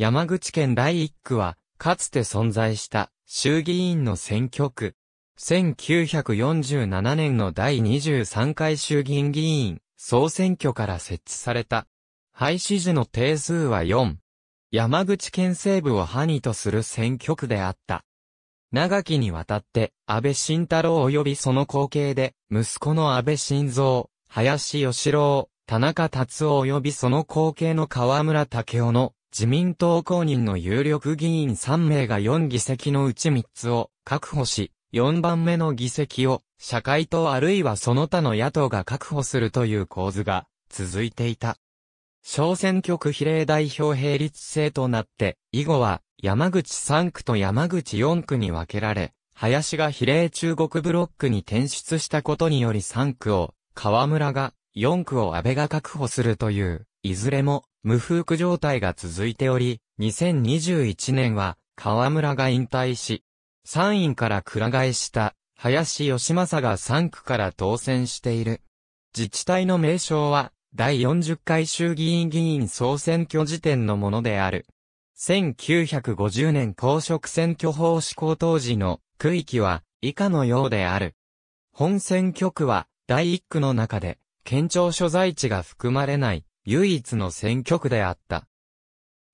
山口県第1区は、かつて存在した衆議院の選挙区。1947年の第23回衆議院議員総選挙から設置された。廃止時の定数は4。山口県西部を範囲とする選挙区であった。長きにわたって安倍晋太郎及びその後継で息子の安倍晋三、林義郎、田中達夫及びその後継の河村武雄の自民党公認の有力議員3名が4議席のうち3つを確保し、4番目の議席を社会党あるいはその他の野党が確保するという構図が続いていた。小選挙区比例代表並立制となって、以後は山口3区と山口4区に分けられ、林が比例中国ブロックに転出したことにより3区を、河村が4区を安倍が確保するという、いずれも無風苦状態が続いており、2021年は、河村が引退し、3位から倉替えした、林義正が3区から当選している。自治体の名称は、第40回衆議院議員総選挙時点のものである。1950年公職選挙法施行当時の区域は以下のようである。本選挙区は第1区の中で、県庁所在地が含まれない唯一の選挙区であった。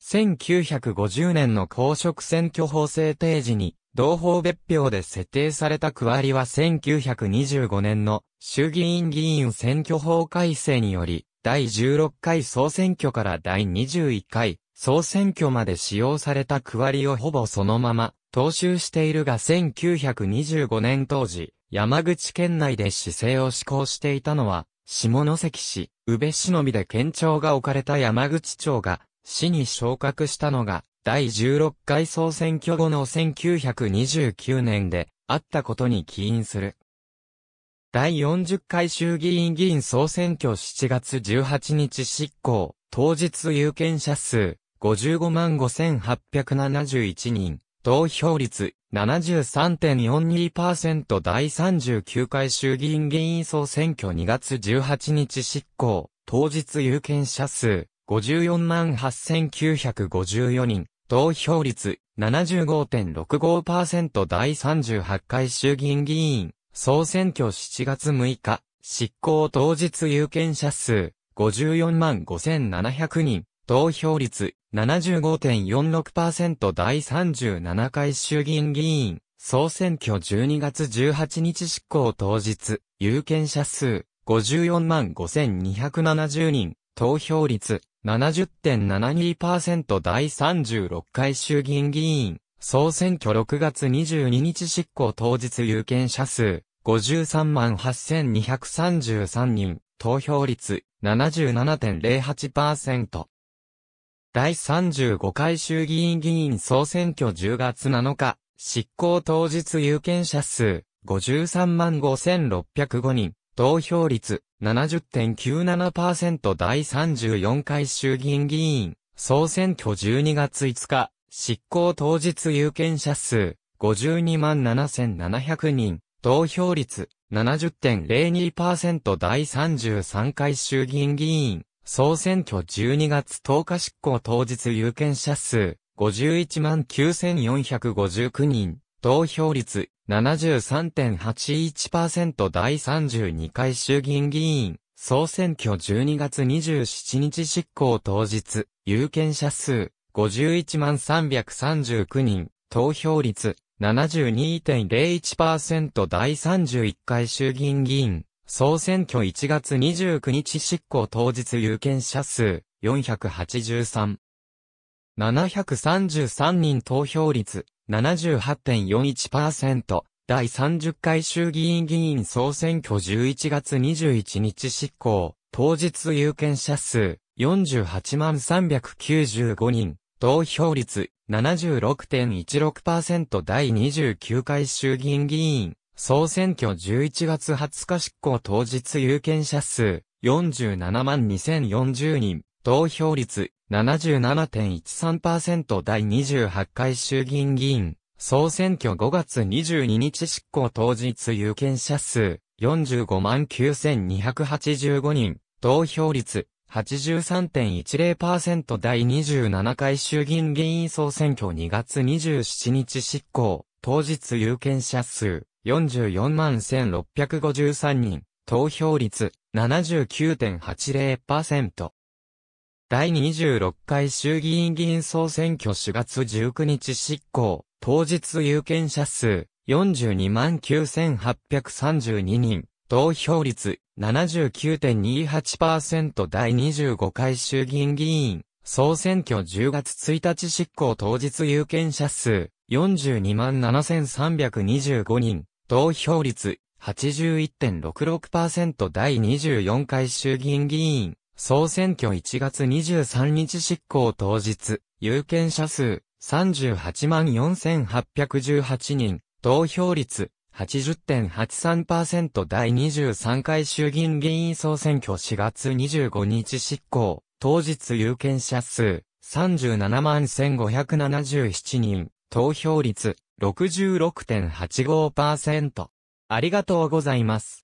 1950年の公職選挙法制定時に、同法別表で設定された区割りは1925年の衆議院議員選挙法改正により、第16回総選挙から第21回総選挙まで使用された区割りをほぼそのまま踏襲しているが1925年当時、山口県内で市政を施行していたのは下関市、宇部忍で県庁が置かれた山口町が、市に昇格したのが、第16回総選挙後の1929年で、あったことに起因する。第40回衆議院議員総選挙7月18日執行、当日有権者数、55万5871人、投票率73.42%第39回衆議院議員総選挙2月18日執行、当日有権者数54万8954人、投票率75.65%第38回衆議院議員総選挙7月6日、執行当日有権者数54万5700人、投票率75.46%第37回衆議院議員、総選挙12月18日執行当日、有権者数、54万5270人、投票率、70.72%第36回衆議院議員、総選挙6月22日執行当日有権者数、53万8233人、投票率77.08%、第35回衆議院議員総選挙10月7日、執行当日有権者数53万5605人、投票率70.97%第34回衆議院議員総選挙12月5日、執行当日有権者数52万7700人、投票率70.02%第33回衆議院議員総選挙12月10日執行当日有権者数519,459万人、投票率73.81%第32回衆議院議員、総選挙12月27日執行当日、有権者数5 1万3 3 9人、投票率72.01%第31回衆議院議員、総選挙1月29日執行当日有権者数483。733人投票率78.41%。第30回衆議院議員総選挙11月21日執行。当日有権者数48万395人。投票率76.16%第29回衆議院議員総選挙11月20日執行当日有権者数47万2040人、投票率77.13%第28回衆議院議員、総選挙5月22日執行当日有権者数45万9285人、投票率83.10%第27回衆議院議員総選挙2月27日執行、当日有権者数44万1653人、投票率79.80%。第26回衆議院議員総選挙4月19日執行、当日有権者数42万9832人、投票率79.28%第25回衆議院議員、総選挙10月1日執行当日有権者数42万7325人、投票率81.66%第24回衆議院議員、総選挙1月23日執行当日、有権者数38万4818人、投票率80.83%第23回衆議院議員総選挙4月25日執行、当日有権者数37万1577人、投票率66.85%。ありがとうございます。